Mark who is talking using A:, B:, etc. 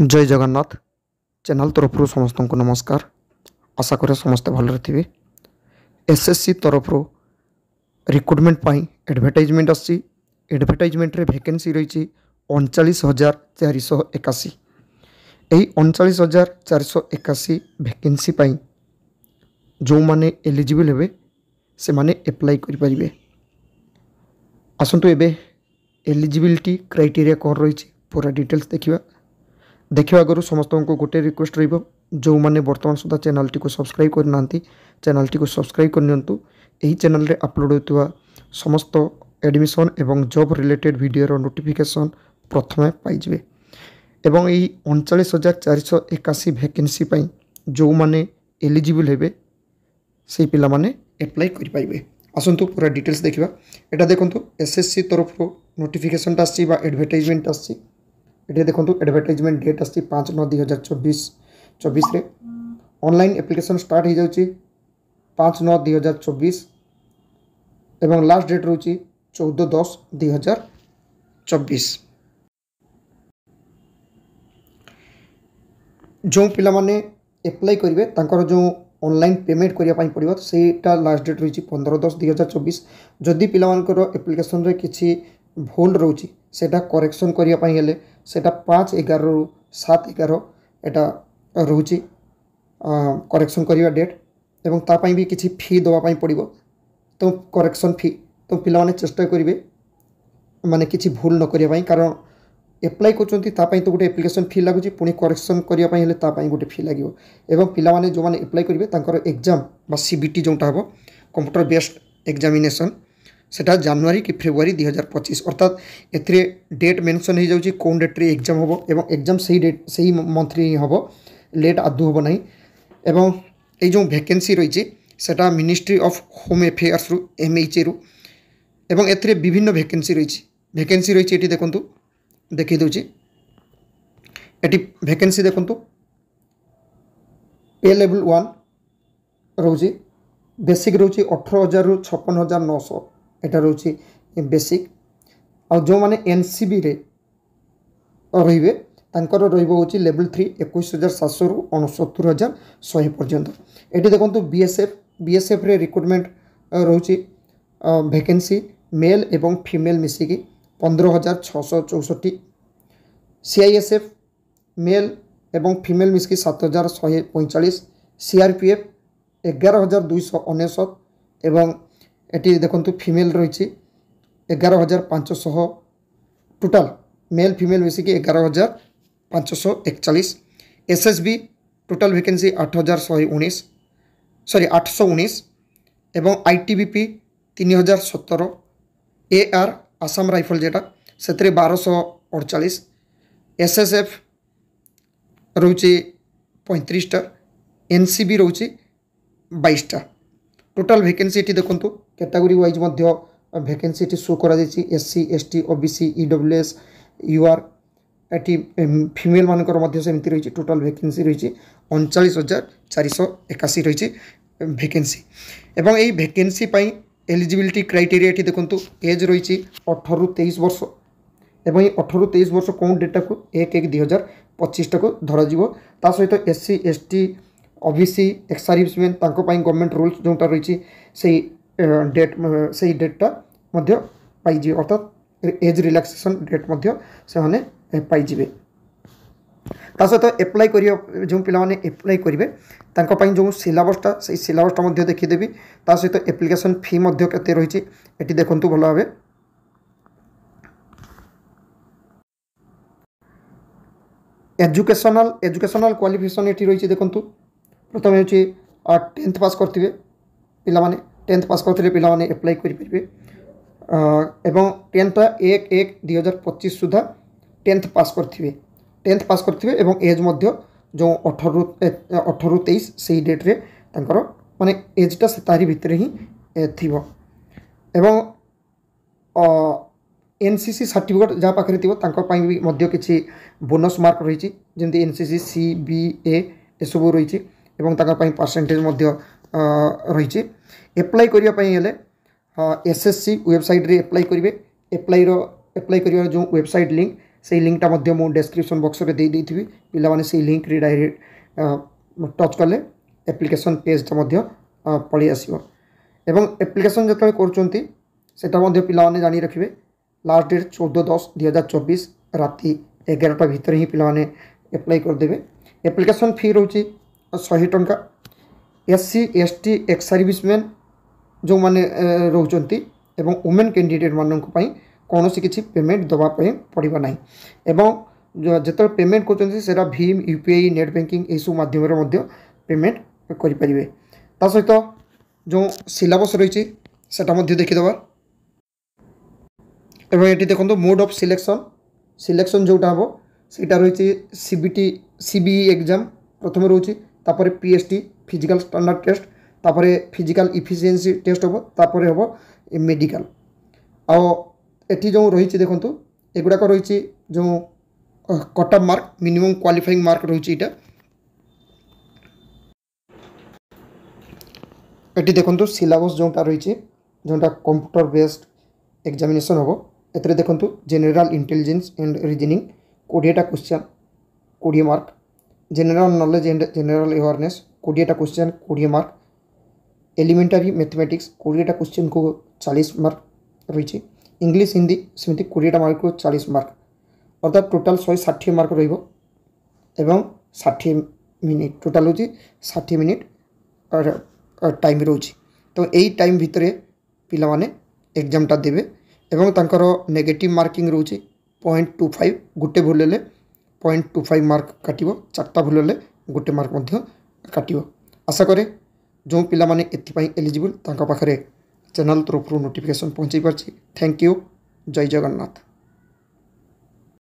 A: जय जगन्नाथ चैनल तरफ समस्त को नमस्कार आशा करे समस्ते भल रही एस एस सी तरफ रिक्रुटमेंट पर एडभटाइजमेंट आडभटाइजमेंट भेके रही अड़चाश हजार चार शह एकाशी अड़चाश हजार चार शह एकाशी भेके जो मैंने एलिजिबल हे से मैंने एप्लाय करें आसतु एवं एलिजिलिटी क्राइटेरिया कौन रही पूरा डिटेल्स देखा ଦେଖିବା ଆଗରୁ ସମସ୍ତଙ୍କୁ ଗୋଟେ ରିକ୍ୱେଷ୍ଟ ରହିବ ଯେଉଁମାନେ ବର୍ତ୍ତମାନ ସୁଦ୍ଧା ଚ୍ୟାନେଲ୍ଟିକୁ ସବସ୍କ୍ରାଇବ୍ କରିନାହାନ୍ତି ଚ୍ୟାନେଲ୍ଟିକୁ ସବସ୍କ୍ରାଇବ୍ କରିନିଅନ୍ତୁ ଏହି ଚ୍ୟାନେଲ୍ରେ ଅପଲୋଡ଼୍ ହେଉଥିବା ସମସ୍ତ ଆଡ଼ମିସନ୍ ଏବଂ ଜବ୍ ରିଲେଟେଡ଼୍ ଭିଡ଼ିଓର ନୋଟିଫିକେସନ୍ ପ୍ରଥମେ ପାଇଯିବେ ଏବଂ ଏହି ଅଣଚାଳିଶ ହଜାର ଚାରିଶହ ଏକାଅଶୀ ଭ୍ୟାକେନ୍ସି ପାଇଁ ଯେଉଁମାନେ ଏଲିଜିବୁଲ୍ ହେବେ ସେହି ପିଲାମାନେ ଆପ୍ଲାଏ କରିପାରିବେ ଆସନ୍ତୁ ପୁରା ଡିଟେଲ୍ସ ଦେଖିବା ଏଇଟା ଦେଖନ୍ତୁ ଏସ୍ ଏସ୍ ସି ତରଫରୁ ନୋଟିଫିକେସନ୍ଟା ଆସିଛି ବା ଆଡ଼ଭର୍ଟାଇଜମେଣ୍ଟ ଆସିଛି ଏଠି ଦେଖନ୍ତୁ ଆଡ଼ଭର୍ଟାଇଜମେଣ୍ଟ ଡେଟ୍ ଆସୁଛି ପାଞ୍ଚ ନଅ ଦୁଇ ହଜାର ଚବିଶ ଚବିଶରେ ଅନଲାଇନ୍ ଆପ୍ଲିକେସନ୍ ଷ୍ଟାର୍ଟ ହୋଇଯାଉଛି ପାଞ୍ଚ ନଅ ଦୁଇ ହଜାର ଚବିଶ ଏବଂ ଲାଷ୍ଟ ଡେଟ୍ ରହୁଛି ଚଉଦ ଦଶ ଦୁଇ ହଜାର ଚବିଶ ଯେଉଁ ପିଲାମାନେ ଆପ୍ଲାଏ କରିବେ ତାଙ୍କର ଯେଉଁ ଅନଲାଇନ୍ ପେମେଣ୍ଟ କରିବା ପାଇଁ ପଡ଼ିବ ସେଇଟା ଲାଷ୍ଟ ଡେଟ୍ ରହିଛି ପନ୍ଦର ଦଶ ଦୁଇ ହଜାର ଚବିଶ ଯଦି ପିଲାମାନଙ୍କର ଆପ୍ଲିକେସନ୍ରେ କିଛି ଭୁଲ ରହୁଛି ସେଇଟା କରେକ୍ସନ୍ କରିବା ପାଇଁ ହେଲେ ସେଇଟା ପାଞ୍ଚ ଏଗାରରୁ ସାତ ଏଗାର ଏଇଟା ରହୁଛି କରେକ୍ସନ୍ କରିବା ଡେଟ୍ ଏବଂ ତା ପାଇଁ ବି କିଛି ଫି ଦେବା ପାଇଁ ପଡ଼ିବ ତ କରେକ୍ସନ୍ ଫି ତ ପିଲାମାନେ ଚେଷ୍ଟା କରିବେ ମାନେ କିଛି ଭୁଲ ନ କରିବା ପାଇଁ କାରଣ ଆପ୍ଲାଏ କରୁଛନ୍ତି ତା ପାଇଁ ତ ଗୋଟେ ଆପ୍ଲିକେସନ୍ ଫି ଲାଗୁଛି ପୁଣି କରେକ୍ସନ୍ କରିବା ପାଇଁ ହେଲେ ତା ପାଇଁ ଗୋଟେ ଫି ଲାଗିବ ଏବଂ ପିଲାମାନେ ଯେଉଁମାନେ ଆପ୍ଲାଏ କରିବେ ତାଙ୍କର ଏକ୍ଜାମ୍ ବା ସି ବି ଟି ଯେଉଁଟା ହେବ କମ୍ପ୍ୟୁଟର ବେସ୍ଡ ଏକ୍ଜାମିନେସନ୍ সেটা জানুয়ারি কি ফেব্রুয়ারি দুই হাজার পঁচিশ অর্থাৎ এতে ডেট মেনশন হয়ে যাচ্ছে কোন ডেট্রে এক্সাম হব এবং এক্সাম সেই ডেট সেই মন্থরে হি হব লেট আদৌ হব না এবং এই যে ভ্যাকেন্সি রয়েছে সেটা মিনিষ্ট্রি অফ হোম এফেয়ার্স রু এমএইচএ রু এবং এতে বিভিন্ন ভ্যাকেন্সি রয়েছে ভ্যাকেন্সি রয়েছে এটি দেখুন দেখিয়ে দেছি এটি ভ্যাকেন্সি দেখুন পে লেভেল ওয়ান রয়েছে বেসিক রয়েছে অঠর হাজার ছপন হাজার নশো এটা ରହୁଛି ବେସିକ୍ ଆଉ ଯେଉଁମାନେ ଏନ୍ ସି ବିରେ ରହିବେ ତାଙ୍କର ରହିବ ହେଉଛି ଲେଭେଲ୍ ଥ୍ରୀ ଏକୋଇଶ ହଜାର ସାତଶହରୁ ଅଣସତୁରି ହଜାର ଶହେ ପର୍ଯ୍ୟନ୍ତ ଏଠି ଦେଖନ୍ତୁ ବିଏସ୍ଏଫ୍ ବିଏସ୍ଏଫ୍ରେ ରିକ୍ରୁଟମେଣ୍ଟ ରହୁଛି ଭେକେନ୍ସି ମେଲ୍ ଏବଂ ଫିମେଲ୍ ମିଶିକି ପନ୍ଦର ହଜାର ଛଅଶହ ଚଉଷଠି ସିଆଇଏସ୍ଏଫ୍ ମେଲ୍ ଏବଂ ଫିମେଲ୍ ମିଶିକି ସାତ ହଜାର ଶହେ ପଇଁଚାଳିଶ ସିଆର୍ପିଏଫ୍ ଏଗାର ହଜାର ଦୁଇଶହ ଅନେଶତ ଏବଂ এটি দেখুন ফিমেল রয়েছে এগারো হাজার পাঁচশহ টোটাল মেল ফিমেল মিশিকি এগারো হাজার পাঁচশো একচালিশ এসএসবি টোটাল ভ্যাকেন্সি আট হাজার শহে উনিশ সরি আটশো উনিশ এবং আইটিবিপি তিন হাজার সতেরো এ আর আসাম রাইফল যেটা সেটি ବାରଶହ অড়চাশ ଏସ୍ ଏସ୍ ଏଫ୍ ରହୁଛି ପଇଁତିରିଶଟା N C B total vacancy ଏଠି ଦେଖନ୍ତୁ କ୍ୟାଟାଗୋରୀ ୱାଇଜ୍ ମଧ୍ୟ ଭେକେନ୍ସି ଏଠି ସୋ କରାଯାଇଛି S C S T O B C E W S U R ଏଠି ଫିମେଲ୍ ମାନଙ୍କର ମଧ୍ୟ ସେମିତି ରହିଛି ଟୋଟାଲ୍ ଭେକେନ୍ସି ରହିଛି ଅଣଚାଳିଶ ହଜାର ଚାରିଶହ ଏକାଅଶୀ ରହିଛି ভেকেন্সি এবং এই ভেকেন্সি পাই এলিজিবিলিটি ক্রাইটেরিয়াটি দেখুন এজ রয়েছে অঠর তেইশ বর্ষ এবং এই অঠর তেইশ বর্ষ কোন ডেটটাকে এক এক দুই হাজার পঁচিশটাকে ধরা যা তা সহ SC ST OBC ex serviceman ତାଙ୍କ ପାଇଁ ଗଭର୍ଣ୍ଣମେଣ୍ଟ ରୁଲ୍ସ ଯେଉଁଟା ରହିଛି ସେଇ ଡେଟ୍ ସେଇ ଡେଟ୍ଟା ମଧ୍ୟ ପାଇଯିବେ ଅର୍ଥାତ୍ ଏଜ୍ ରିଲାକ୍ସେସନ୍ ଡେଟ୍ ମଧ୍ୟ ସେମାନେ ପାଇଯିବେ ତା ସହିତ ଆପ୍ଲାଏ କରିବା ଯେଉଁ ପିଲାମାନେ ଆପ୍ଲାଏ କରିବେ ତାଙ୍କ ପାଇଁ ଯେଉଁ ସିଲାବସ୍ଟା ସେଇ ସିଲାବସ୍ଟା ମଧ୍ୟ ଦେଖିଦେବି ତା ସହିତ ଆପ୍ଲିକେସନ୍ ଫି ମଧ୍ୟ କେତେ ରହିଛି ଏଠି ଦେଖନ୍ତୁ ଭଲ ଭାବେ এজুকেশনাল এজুকেশনাল কোয়ালিফিকেশন এটি রয়েছে দেখুন প্রথমে হচ্ছে টেন্থ পাস করবে পিলামানে টেন্থ পাস করলে পিলামানে আপ্লাই করিপারে এবং টেন্থ এক এক দুই হাজার পঁচিশ সুদ্ধা টেন্থ পাস করবে টেন্থ পাস করবে এবং এজ মধ্য যে অঠর অঠর তেইশ সেই ডেট্রে তাঁর মানে এজটা সে তারি ভিতরে হি থিব এবং এনসিসি সার্টিফিকেট যা পাখে থিব তাঁর মধ্যে কিছু বোনস মার্ক রয়েছে যেমনি এনসিসি সি বি এ এসব রয়েছে ଏବଂ ତାଙ୍କ ପାଇଁ ପରସେଣ୍ଟେଜ୍ ମଧ୍ୟ ରହିଛି ଆପ୍ଲାଏ କରିବା ପାଇଁ ହେଲେ ଏସ୍ ଏସ୍ ସି ୱେବସାଇଟ୍ରେ ଆପ୍ଲାଏ କରିବେ ଆପ୍ଲାଏର ଆପ୍ଲାଏ କରିବାର ଯେଉଁ ୱେବସାଇଟ୍ ଲିଙ୍କ୍ ସେଇ ଲିଙ୍କ୍ଟା ମଧ୍ୟ ମୁଁ ଡେସ୍କ୍ରିପସନ୍ ବକ୍ସରେ ଦେଇଦେଇଥିବି ପିଲାମାନେ ସେଇ ଲିଙ୍କ୍ରେ ଡାଇରେକ୍ଟ ଟଚ୍ କଲେ ଆପ୍ଲିକେସନ୍ ପେଜ୍ଟା ମଧ୍ୟ ପଳେଇ ଆସିବ ଏବଂ ଆପ୍ଲିକେସନ୍ ଯେତେବେଳେ କରୁଛନ୍ତି ସେଟା ମଧ୍ୟ ପିଲାମାନେ ଜାଣି ରଖିବେ ଲାଷ୍ଟ ଡେଟ୍ ଚଉଦ ଦଶ ଦୁଇହଜାର ଚବିଶ ରାତି ଏଗାରଟା ଭିତରେ ହିଁ ପିଲାମାନେ ଆପ୍ଲାଏ କରିଦେବେ ଆପ୍ଲିକେସନ୍ ଫି ରହୁଛି ଶହେ ଟଙ୍କା ଏସ୍ସି ଏସ୍ଟି ଏକ୍ସ ସର୍ଭିସମ୍ୟାନ୍ ଯେଉଁମାନେ ରହୁଛନ୍ତି ଏବଂ ଓମେନ୍ କ୍ୟାଣ୍ଡିଡ଼େଟ୍ମାନଙ୍କ ପାଇଁ କୌଣସି କିଛି ପେମେଣ୍ଟ ଦେବା ପାଇଁ ପଡ଼ିବ ନାହିଁ ଏବଂ ଯେତେବେଳେ ପେମେଣ୍ଟ କରୁଛନ୍ତି ସେଇଟା ଭୀମ୍ U P I net banking ଏହିସବୁ ମାଧ୍ୟମରେ ମଧ୍ୟ ପେମେଣ୍ଟ କରିପାରିବେ ତା ସହିତ ଯେଉଁ ସିଲାବସ୍ ରହିଛି ସେଟା ମଧ୍ୟ ଦେଖିଦେବା ଏବଂ ଏଠି ଦେଖନ୍ତୁ ମୋଡ଼ ଅଫ୍ ସିଲେକ୍ସନ୍ ସିଲେକ୍ସନ୍ ଯେଉଁଟା ହେବ ସେଇଟା ରହିଛି ସିବିଟି ସିବିଇ ଏକ୍ଜାମ୍ ପ୍ରଥମେ ରହୁଛି তারপরে পিএসটি ফিজিক্যাল স্ট্যান্ডার্ড টেস্ট তারপরে ফিজিক্যাল ইফিসিয়েন্সি টেস্ট হব তারপরে হব মেডিকাল ଆଉ ଏଠି ଯେଉଁ ରହିଛି ଦେଖନ୍ତୁ ଏଗୁଡ଼ାକ ରହିଛି ଯେଉଁ cut off mark minimum qualifying mark ରହିଛି ଏଇଟା ଏଠି ଦେଖନ୍ତୁ ସିଲାବସ୍ ଯେଉଁଟା ରହିଛି ଯେଉଁଟା କମ୍ପ୍ୟୁଟର ବେସ୍ଡ ଏକ୍ଜାମିନେସନ୍ ହେବ ଏଥିରେ ଦେଖନ୍ତୁ ଜେନେରାଲ ଇଣ୍ଟେଲିଜେନ୍ସ ଆଣ୍ଡ ରିଜନିଂ କୋଡ଼ିଏଟା କ୍ୱେଶ୍ଚନ୍ କୋଡ଼ିଏ mark general knowledge and general awareness 28 question 20 mark elementary mathematics 28 question को 40 मार्क रही इंग्लिश हिंदी सेमती 28 मार्क को 40 मार्क अर्थात टोटाल 160 मार्क रहिबो एवं 60 মিনিট টোটাল হচ্ছে ষাঠি মিনিট টাইম রয়েছে তো এই টাইম ভিতরে পিলামানে এক্সামটা দেবে এবং তাঁকর নেগেটিভ মার্কিং রয়েছে পয়েন্ট টু ফাইভ গোটে ভুল হলে পয়েন্ট টু ফাইভ ମାର୍କ କାଟିବ ଚାରିଟା ଭୁଲ ହେଲେ ଗୋଟେ ମାର୍କ ମଧ୍ୟ କାଟିବ ଆଶା କରେ ଯେଉଁ ପିଲାମାନେ ଏଥିପାଇଁ ଏଲିଜିବୁଲ୍ ତାଙ୍କ ପାଖରେ ଚ୍ୟାନେଲ୍ ତରଫରୁ ନୋଟିଫିକେସନ୍ ପହଞ୍ଚାଇ ପାରିଛି ଥ୍ୟାଙ୍କ ୟୁ ଜୟ ଜଗନ୍ନାଥ